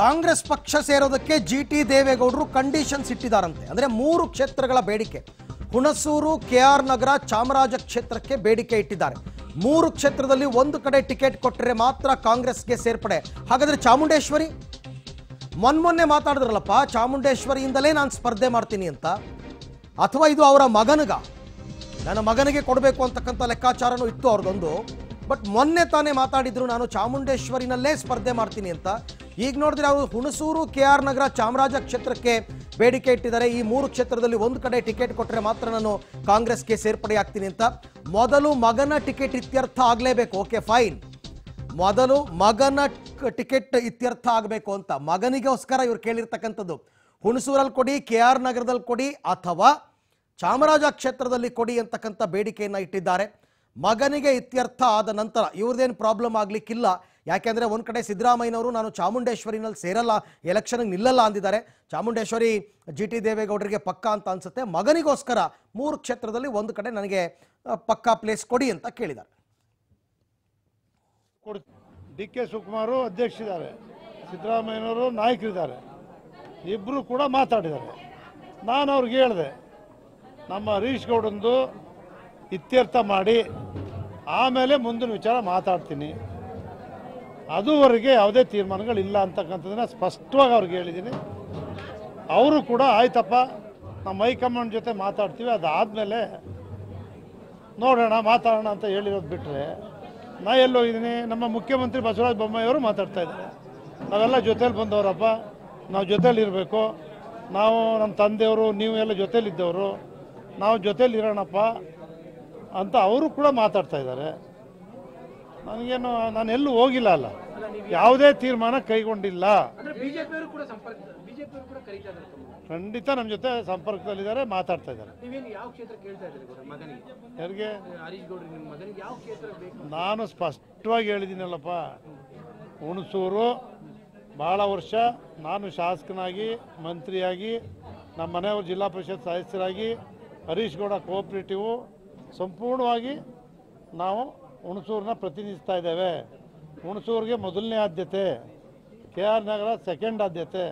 ಕಾಂಗ್ರೆಸ್ ಪಕ್ಷ ಸೇರೋದಕ್ಕೆ G T ದೇವೇಗೌಡರು ಕಂಡೀಷನ್ಸ್ ಇಟ್ಟಿದ್ದಾರಂತೆ ಅಂದರೆ ಮೂರು ಕ್ಷೇತ್ರಗಳ ಬೇಡಿಕೆ ಹುಣಸೂರು ಕೆ ಆರ್ ನಗರ ಚಾಮರಾಜ ಕ್ಷೇತ್ರಕ್ಕೆ ಬೇಡಿಕೆ ಇಟ್ಟಿದ್ದಾರೆ ಮೂರು ಕ್ಷೇತ್ರದಲ್ಲಿ ಒಂದು ಕಡೆ ಟಿಕೆಟ್ ಕೊಟ್ಟರೆ ಮಾತ್ರ ಕಾಂಗ್ರೆಸ್ಗೆ ಸೇರ್ಪಡೆ ಹಾಗಾದರೆ ಚಾಮುಂಡೇಶ್ವರಿ ಮೊನ್ಮೊನ್ನೆ ಮಾತಾಡಿದ್ರಲ್ಲಪ್ಪ ಚಾಮುಂಡೇಶ್ವರಿಯಿಂದಲೇ ನಾನು ಸ್ಪರ್ಧೆ ಮಾಡ್ತೀನಿ ಅಂತ ಅಥವಾ ಇದು ಅವರ ಮಗನಿಗ ನನ್ನ ಮಗನಿಗೆ ಕೊಡಬೇಕು ಅಂತಕ್ಕಂಥ ಲೆಕ್ಕಾಚಾರನೂ ಇತ್ತು ಅವ್ರದ್ದೊಂದು ಬಟ್ ಮೊನ್ನೆ ತಾನೇ ಮಾತಾಡಿದ್ರು ನಾನು ಚಾಮುಂಡೇಶ್ವರಿನಲ್ಲೇ ಸ್ಪರ್ಧೆ ಮಾಡ್ತೀನಿ ಅಂತ ಈಗ ನೋಡಿದ್ರೆ ಅವರು ಹುಣಸೂರು ಕೆ ಆರ್ ನಗರ ಚಾಮರಾಜ ಕ್ಷೇತ್ರಕ್ಕೆ ಬೇಡಿಕೆ ಇಟ್ಟಿದ್ದಾರೆ ಈ ಮೂರು ಕ್ಷೇತ್ರದಲ್ಲಿ ಒಂದು ಕಡೆ ಟಿಕೆಟ್ ಕೊಟ್ಟರೆ ಮಾತ್ರ ನಾನು ಕಾಂಗ್ರೆಸ್ಗೆ ಸೇರ್ಪಡೆ ಆಗ್ತೀನಿ ಅಂತ ಮೊದಲು ಮಗನ ಟಿಕೆಟ್ ಇತ್ಯರ್ಥ ಆಗಲೇಬೇಕು ಓಕೆ ಫೈನ್ ಮೊದಲು ಮಗನ ಟಿಕೆಟ್ ಇತ್ಯರ್ಥ ಆಗಬೇಕು ಅಂತ ಮಗನಿಗೋಸ್ಕರ ಇವ್ರು ಕೇಳಿರ್ತಕ್ಕಂಥದ್ದು ಹುಣಸೂರಲ್ಲಿ ಕೊಡಿ ಕೆ ಆರ್ ನಗರದಲ್ಲಿ ಕೊಡಿ ಅಥವಾ ಚಾಮರಾಜ ಕ್ಷೇತ್ರದಲ್ಲಿ ಕೊಡಿ ಅಂತಕ್ಕಂಥ ಬೇಡಿಕೆಯನ್ನು ಇಟ್ಟಿದ್ದಾರೆ ಮಗನಿಗೆ ಇತ್ಯರ್ಥ ಆದ ನಂತರ ಇವ್ರದ್ದೇನು ಪ್ರಾಬ್ಲಮ್ ಆಗಲಿಕ್ಕಿಲ್ಲ ಯಾಕೆಂದರೆ ಒಂದು ಕಡೆ ಸಿದ್ದರಾಮಯ್ಯನವರು ನಾನು ಚಾಮುಂಡೇಶ್ವರಿನಲ್ಲಿ ಸೇರಲ್ಲ ಎಲೆಕ್ಷನ್ಗೆ ನಿಲ್ಲಲ್ಲ ಅಂದಿದ್ದಾರೆ ಚಾಮುಂಡೇಶ್ವರಿ ಜಿ ಟಿ ದೇವೇಗೌಡರಿಗೆ ಪಕ್ಕ ಅಂತ ಅನ್ಸುತ್ತೆ ಮಗನಿಗೋಸ್ಕರ ಮೂರು ಕ್ಷೇತ್ರದಲ್ಲಿ ಒಂದು ಕಡೆ ನನಗೆ ಪಕ್ಕಾ ಪ್ಲೇಸ್ ಕೊಡಿ ಅಂತ ಕೇಳಿದ್ದಾರೆ ಡಿ ಕೆ ಶಿವಕುಮಾರ್ ಇದ್ದಾರೆ ಸಿದ್ದರಾಮಯ್ಯನವರು ನಾಯಕರಿದ್ದಾರೆ ಇಬ್ಬರು ಕೂಡ ಮಾತಾಡಿದ್ದಾರೆ ನಾನು ಅವ್ರಿಗೆ ಹೇಳಿದೆ ನಮ್ಮ ಹರೀಶ್ ಗೌಡಂದು ಇತ್ಯರ್ಥ ಮಾಡಿ ಆಮೇಲೆ ಮುಂದಿನ ವಿಚಾರ ಮಾತಾಡ್ತೀನಿ ಅದುವರೆಗೆ ಯಾವುದೇ ತೀರ್ಮಾನಗಳಿಲ್ಲ ಅಂತಕ್ಕಂಥದ್ದನ್ನ ಸ್ಪಷ್ಟವಾಗಿ ಅವ್ರಿಗೆ ಹೇಳಿದ್ದೀನಿ ಅವರು ಕೂಡ ಆಯ್ತಪ್ಪ ನಮ್ಮ ಹೈಕಮಾಂಡ್ ಜೊತೆ ಮಾತಾಡ್ತೀವಿ ಅದಾದಮೇಲೆ ನೋಡೋಣ ಮಾತಾಡೋಣ ಅಂತ ಹೇಳಿರೋದು ಬಿಟ್ಟರೆ ನಾ ಎಲ್ಲೋಗಿದ್ದೀನಿ ನಮ್ಮ ಮುಖ್ಯಮಂತ್ರಿ ಬಸವರಾಜ ಬೊಮ್ಮಾಯಿಯವರು ಮಾತಾಡ್ತಾ ಇದ್ದಾರೆ ನಾವೆಲ್ಲ ಜೊತೇಲಿ ಬಂದವರಪ್ಪ ನಾವು ಇರಬೇಕು ನಾವು ನಮ್ಮ ತಂದೆಯವರು ನೀವು ಎಲ್ಲ ಜೊತೇಲಿದ್ದವರು ನಾವು ಜೊತೇಲಿ ಇರೋಣಪ್ಪ ಅಂತ ಅವರು ಕೂಡ ಮಾತಾಡ್ತಾ ಇದ್ದಾರೆ ನನಗೇನು ನಾನು ಎಲ್ಲೂ ಹೋಗಿಲ್ಲ ಅಲ್ಲ ಯಾವುದೇ ತೀರ್ಮಾನ ಕೈಗೊಂಡಿಲ್ಲ ಖಂಡಿತ ನಮ್ಮ ಜೊತೆ ಸಂಪರ್ಕದಲ್ಲಿದ್ದಾರೆ ಮಾತಾಡ್ತಾ ಇದ್ದಾರೆ ಯಾರಿಗೆ ನಾನು ಸ್ಪಷ್ಟವಾಗಿ ಹೇಳಿದ್ದೀನಲ್ಲಪ್ಪ ಹುಣಸೂರು ಭಾಳ ವರ್ಷ ನಾನು ಶಾಸಕನಾಗಿ ಮಂತ್ರಿಯಾಗಿ ನಮ್ಮ ಮನೆಯವರು ಜಿಲ್ಲಾ ಪರಿಷತ್ ಸದಸ್ಯರಾಗಿ ಹರೀಶ್ ಗೌಡ ಕೋಆಪ್ರೇಟಿವು ಸಂಪೂರ್ಣವಾಗಿ ನಾವು ಹುಣಸೂರನ್ನ ಪ್ರತಿನಿಧಿಸ್ತಾ ಇದ್ದೇವೆ ಹುಣಸೂರಿಗೆ ಮೊದಲನೇ ಆದ್ಯತೆ ಕೆ ಆರ್ ನಗರ ಸೆಕೆಂಡ್ ಆದ್ಯತೆ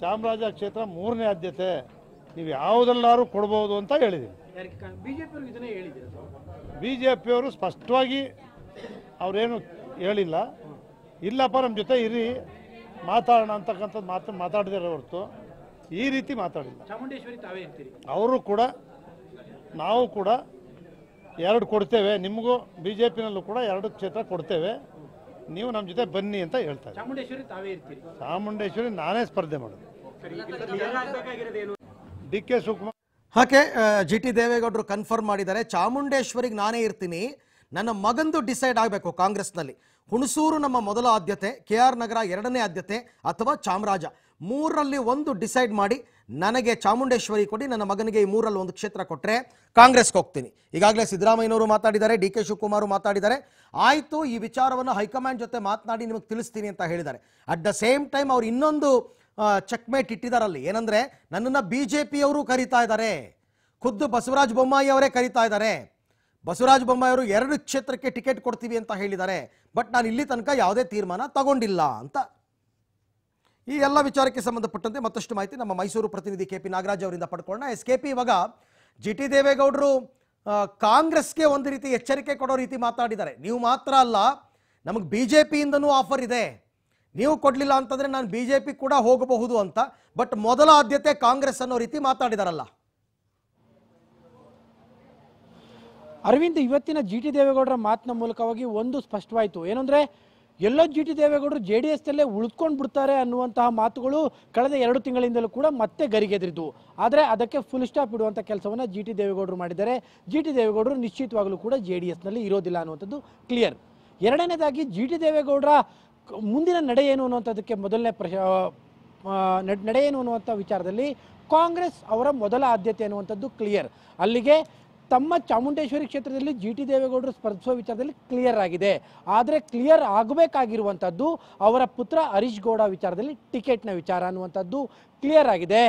ಚಾಮರಾಜ ಕ್ಷೇತ್ರ ಮೂರನೇ ಆದ್ಯತೆ ನೀವು ಯಾವುದಲ್ಲಾರು ಕೊಡ್ಬೋದು ಅಂತ ಹೇಳಿದ್ದೀನಿ ಬಿ ಜೆ ಪಿಯವರು ಸ್ಪಷ್ಟವಾಗಿ ಅವರೇನು ಹೇಳಿಲ್ಲ ಇಲ್ಲಪ್ಪ ನಮ್ಮ ಜೊತೆ ಇರಿ ಮಾತಾಡೋಣ ಅಂತಕ್ಕಂಥದ್ದು ಮಾತ್ರ ಮಾತಾಡಿದಾರೆ ಹೊರತು ಈ ರೀತಿ ಮಾತಾಡಿಲ್ಲ ಅವರು ಕೂಡ ನಾವು ಕೂಡ ಎರಡು ಕೊಡ್ತೇವೆ ನಿಮಗೂ ಬಿ ಜೆ ಪಿನಲ್ಲೂ ಕೂಡ ಎರಡು ಕ್ಷೇತ್ರ ಕೊಡ್ತೇವೆ ನೀವು ನಮ್ಮ ಜೊತೆ ಬನ್ನಿ ಅಂತ ಹೇಳ್ತಾರೆ ಚಾಮುಂಡೇಶ್ವರಿ ಚಾಮುಂಡೇಶ್ವರಿ ನಾನೇ ಸ್ಪರ್ಧೆ ಮಾಡೋದು ಡಿ ಕೆ ಶಿವಕುಮಾರ್ ಹಾಗೆ ಜಿ ಟಿ ದೇವೇಗೌಡರು ಕನ್ಫರ್ಮ್ ಮಾಡಿದ್ದಾರೆ ಚಾಮುಂಡೇಶ್ವರಿಗೆ ನಾನೇ ಇರ್ತೀನಿ ನನ್ನ ಮಗಂದು ಡಿಸೈಡ್ ಆಗಬೇಕು ಕಾಂಗ್ರೆಸ್ನಲ್ಲಿ ಹುಣಸೂರು ನಮ್ಮ ಮೊದಲ ಆದ್ಯತೆ ಕೆ ಆರ್ ನಗರ ಎರಡನೇ ಆದ್ಯತೆ ಅಥವಾ ಚಾಮರಾಜ ಮೂರರಲ್ಲಿ ಒಂದು ಡಿಸೈಡ್ ಮಾಡಿ ನನಗೆ ಚಾಮುಂಡೇಶ್ವರಿ ಕೊಡಿ ನನ್ನ ಮಗನಿಗೆ ಈ ಮೂರಲ್ಲಿ ಒಂದು ಕ್ಷೇತ್ರ ಕೊಟ್ಟರೆ ಕಾಂಗ್ರೆಸ್ಗೆ ಹೋಗ್ತೀನಿ ಈಗಾಗಲೇ ಸಿದ್ದರಾಮಯ್ಯನವರು ಮಾತಾಡಿದ್ದಾರೆ ಡಿ ಕೆ ಶಿವಕುಮಾರ್ ಮಾತಾಡಿದ್ದಾರೆ ಆಯಿತು ಈ ವಿಚಾರವನ್ನು ಹೈಕಮಾಂಡ್ ಜೊತೆ ಮಾತನಾಡಿ ನಿಮಗೆ ತಿಳಿಸ್ತೀನಿ ಅಂತ ಹೇಳಿದ್ದಾರೆ ಅಟ್ ದ ಸೇಮ್ ಟೈಮ್ ಅವ್ರು ಇನ್ನೊಂದು ಚೆಕ್ಮೇಟ್ ಇಟ್ಟಿದ್ದಾರಲ್ಲಿ ಏನಂದರೆ ನನ್ನನ್ನು ಬಿ ಜೆ ಪಿಯವರು ಕರೀತಾ ಇದ್ದಾರೆ ಖುದ್ದು ಬಸವರಾಜ ಬೊಮ್ಮಾಯಿ ಅವರೇ ಕರೀತಾ ಇದ್ದಾರೆ ಬಸವರಾಜ ಬೊಮ್ಮಾಯಿ ಅವರು ಎರಡು ಕ್ಷೇತ್ರಕ್ಕೆ ಟಿಕೆಟ್ ಕೊಡ್ತೀವಿ ಅಂತ ಹೇಳಿದ್ದಾರೆ ಬಟ್ ನಾನು ಇಲ್ಲಿ ತನಕ ಯಾವುದೇ ತೀರ್ಮಾನ ತಗೊಂಡಿಲ್ಲ ಅಂತ ಈ ಎಲ್ಲ ವಿಚಾರಕ್ಕೆ ಸಂಬಂಧಪಟ್ಟಂತೆ ಮತ್ತಷ್ಟು ಮಾಹಿತಿ ನಮ್ಮ ಮೈಸೂರು ಪ್ರತಿನಿಧಿ ಕೆ ಪಿ ನಾಗರಾಜ್ ಅವರಿಂದ ಪಡ್ಕೊಳ್ಳೋಣ ಎಸ್ ಕೆ ಪಿ ಇವಾಗ ಜಿ ಟಿ ದೇವೇಗೌಡರು ಕಾಂಗ್ರೆಸ್ಗೆ ಒಂದು ರೀತಿ ಎಚ್ಚರಿಕೆ ಕೊಡೋ ರೀತಿ ಮಾತಾಡಿದ್ದಾರೆ ನೀವು ಮಾತ್ರ ಅಲ್ಲ ನಮಗೆ ಬಿ ಜೆ ಪಿಯಿಂದನೂ ಆಫರ್ ಇದೆ ನೀವು ಕೊಡಲಿಲ್ಲ ಅಂತಂದರೆ ನಾನು ಬಿ ಜೆ ಪಿ ಕೂಡ ಹೋಗಬಹುದು ಅಂತ ಬಟ್ ಮೊದಲ ಆದ್ಯತೆ ಕಾಂಗ್ರೆಸ್ ಅನ್ನೋ ರೀತಿ ಮಾತಾಡಿದಾರಲ್ಲ ಅರವಿಂದ್ ಇವತ್ತಿನ ಜಿ ಟಿ ದೇವೇಗೌಡರ ಮಾತಿನ ಮೂಲಕವಾಗಿ ಒಂದು ಸ್ಪಷ್ಟವಾಯಿತು ಏನಂದ್ರೆ ಎಲ್ಲೋ ಜಿ ಟಿ ದೇವೇಗೌಡರು ಜೆ ಡಿ ಎಸ್ನಲ್ಲೇ ಉಳ್ಕೊಂಡು ಬಿಡ್ತಾರೆ ಅನ್ನುವಂತಹ ಮಾತುಗಳು ಕಳೆದ ಎರಡು ತಿಂಗಳಿಂದಲೂ ಕೂಡ ಮತ್ತೆ ಗರಿಗೆದ್ರಿದ್ದು ಆದರೆ ಅದಕ್ಕೆ ಫುಲ್ ಸ್ಟಾಪ್ ಇಡುವಂಥ ಕೆಲಸವನ್ನು ಜಿ ಟಿ ದೇವೇಗೌಡರು ಮಾಡಿದ್ದಾರೆ ಜಿ ಟಿ ದೇವೇಗೌಡರು ನಿಶ್ಚಿತವಾಗಲೂ ಕೂಡ ಜೆ ಡಿ ಎಸ್ನಲ್ಲಿ ಇರೋದಿಲ್ಲ ಅನ್ನುವಂಥದ್ದು ಕ್ಲಿಯರ್ ಎರಡನೇದಾಗಿ ಜಿ ಟಿ ದೇವೇಗೌಡರ ಮುಂದಿನ ನಡೆ ಏನು ಅನ್ನುವಂಥದ್ದಕ್ಕೆ ಮೊದಲನೇ ಪ್ರಶ ನಡೆ ಏನು ಅನ್ನುವಂಥ ವಿಚಾರದಲ್ಲಿ ಕಾಂಗ್ರೆಸ್ ಅವರ ಮೊದಲ ಆದ್ಯತೆ ಅನ್ನುವಂಥದ್ದು ಕ್ಲಿಯರ್ ಅಲ್ಲಿಗೆ ತಮ್ಮ ಚಾಮುಂಡೇಶ್ವರಿ ಕ್ಷೇತ್ರದಲ್ಲಿ ಜಿ ಟಿ ದೇವೇಗೌಡರು ಸ್ಪರ್ಧಿಸುವ ವಿಚಾರದಲ್ಲಿ ಕ್ಲಿಯರ್ ಆಗಿದೆ ಆದರೆ ಕ್ಲಿಯರ್ ಆಗಬೇಕಾಗಿರುವಂಥದ್ದು ಅವರ ಪುತ್ರ ಹರೀಶ್ ಗೌಡ ವಿಚಾರದಲ್ಲಿ ಟಿಕೆಟ್ನ ವಿಚಾರ ಅನ್ನುವಂಥದ್ದು ಕ್ಲಿಯರ್ ಆಗಿದೆ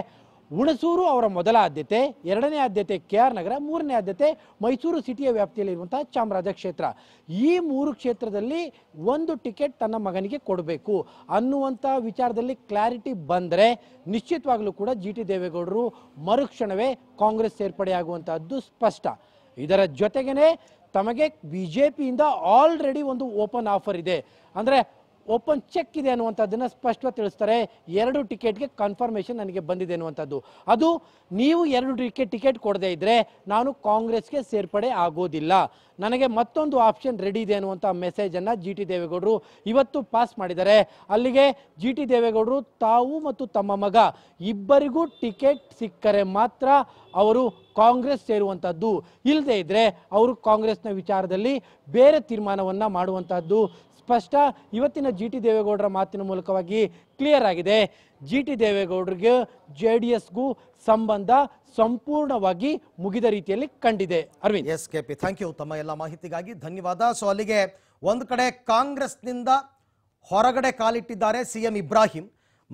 ಹುಣಸೂರು ಅವರ ಮೊದಲ ಆದ್ಯತೆ ಎರಡನೇ ಆದ್ಯತೆ ಕೆ ಆರ್ ನಗರ ಮೂರನೇ ಆದ್ಯತೆ ಮೈಸೂರು ಸಿಟಿಯ ವ್ಯಾಪ್ತಿಯಲ್ಲಿರುವಂತಹ ಚಾಮರಾಜ ಕ್ಷೇತ್ರ ಈ ಮೂರು ಕ್ಷೇತ್ರದಲ್ಲಿ ಒಂದು ಟಿಕೆಟ್ ತನ್ನ ಮಗನಿಗೆ ಕೊಡಬೇಕು ಅನ್ನುವಂಥ ವಿಚಾರದಲ್ಲಿ ಕ್ಲಾರಿಟಿ ಬಂದರೆ ನಿಶ್ಚಿತವಾಗಲೂ ಕೂಡ ಜಿ ಟಿ ದೇವೇಗೌಡರು ಮರುಕ್ಷಣವೇ ಕಾಂಗ್ರೆಸ್ ಸೇರ್ಪಡೆಯಾಗುವಂತಹದ್ದು ಸ್ಪಷ್ಟ ಇದರ ಜೊತೆಗೇನೆ ತಮಗೆ ಬಿ ಜೆ ಪಿಯಿಂದ ಆಲ್ರೆಡಿ ಒಂದು ಓಪನ್ ಆಫರ್ ಇದೆ ಅಂದರೆ ಓಪನ್ ಚೆಕ್ ಇದೆ ಅನ್ನುವಂಥದ್ದನ್ನು ಸ್ಪಷ್ಟವಾಗಿ ತಿಳಿಸ್ತಾರೆ ಎರಡು ಟಿಕೆಟ್ಗೆ ಕನ್ಫರ್ಮೇಷನ್ ನನಗೆ ಬಂದಿದೆ ಅನ್ನುವಂಥದ್ದು ಅದು ನೀವು ಎರಡು ಟಿಕೆಟ್ ಟಿಕೆಟ್ ಕೊಡದೇ ಇದ್ದರೆ ನಾನು ಕಾಂಗ್ರೆಸ್ಗೆ ಸೇರ್ಪಡೆ ಆಗೋದಿಲ್ಲ ನನಗೆ ಮತ್ತೊಂದು ಆಪ್ಷನ್ ರೆಡಿ ಇದೆ ಅನ್ನುವಂಥ ಮೆಸೇಜನ್ನು ಜಿ ಟಿ ದೇವೇಗೌಡರು ಇವತ್ತು ಪಾಸ್ ಮಾಡಿದ್ದಾರೆ ಅಲ್ಲಿಗೆ ಜಿ ಟಿ ದೇವೇಗೌಡರು ತಾವು ಮತ್ತು ತಮ್ಮ ಮಗ ಇಬ್ಬರಿಗೂ ಟಿಕೆಟ್ ಸಿಕ್ಕರೆ ಮಾತ್ರ ಅವರು ಕಾಂಗ್ರೆಸ್ ಸೇರುವಂಥದ್ದು ಇಲ್ಲದೇ ಇದ್ದರೆ ಅವರು ಕಾಂಗ್ರೆಸ್ನ ವಿಚಾರದಲ್ಲಿ ಬೇರೆ ತೀರ್ಮಾನವನ್ನು ಮಾಡುವಂಥದ್ದು ಸ್ಪಷ್ಟ ಇವತ್ತಿನ ಜಿ ಟಿ ದೇವೇಗೌಡರ ಮಾತಿನ ಮೂಲಕವಾಗಿ ಕ್ಲಿಯರ್ ಆಗಿದೆ ಜಿ ಟಿ ದೇವೇಗೌಡರಿಗೆ ಜೆ ಡಿ ಎಸ್ಗೂ ಸಂಬಂಧ ಸಂಪೂರ್ಣವಾಗಿ ಮುಗಿದ ರೀತಿಯಲ್ಲಿ ಕಂಡಿದೆ Arvind S K P thank you ತಮ್ಮ ಎಲ್ಲ ಮಾಹಿತಿಗಾಗಿ ಧನ್ಯವಾದ ಸೊ ಅಲ್ಲಿಗೆ ಒಂದು ಕಡೆ ಕಾಂಗ್ರೆಸ್ನಿಂದ ಹೊರಗಡೆ ಕಾಲಿಟ್ಟಿದ್ದಾರೆ ಸಿ ಎಂ ಇಬ್ರಾಹಿಂ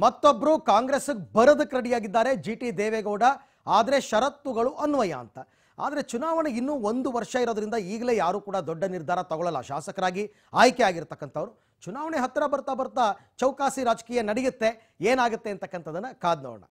ಮತ್ತೊಬ್ಬರು ಕಾಂಗ್ರೆಸ್ಗೆ ಬರದಕ್ಕೆ ರೆಡಿಯಾಗಿದ್ದಾರೆ ಜಿ ಟಿ ದೇವೇಗೌಡ ಆದರೆ ಷರತ್ತುಗಳು ಅನ್ವಯ ಅಂತ ಆದರೆ ಚುನಾವಣೆ ಇನ್ನೂ ಒಂದು ವರ್ಷ ಇರೋದ್ರಿಂದ ಈಗಲೇ ಯಾರೂ ಕೂಡ ದೊಡ್ಡ ನಿರ್ಧಾರ ತಗೊಳ್ಳಲ್ಲ ಶಾಸಕರಾಗಿ ಆಯ್ಕೆ ಆಗಿರ್ತಕ್ಕಂಥವ್ರು ಚುನಾವಣೆ ಹತ್ತಿರ ಬರ್ತಾ ಬರ್ತಾ ಚೌಕಾಸಿ ರಾಜಕೀಯ ನಡೆಯುತ್ತೆ ಏನಾಗುತ್ತೆ ಅಂತಕ್ಕಂಥದ್ದನ್ನು ಕಾದ್ ನೋಡೋಣ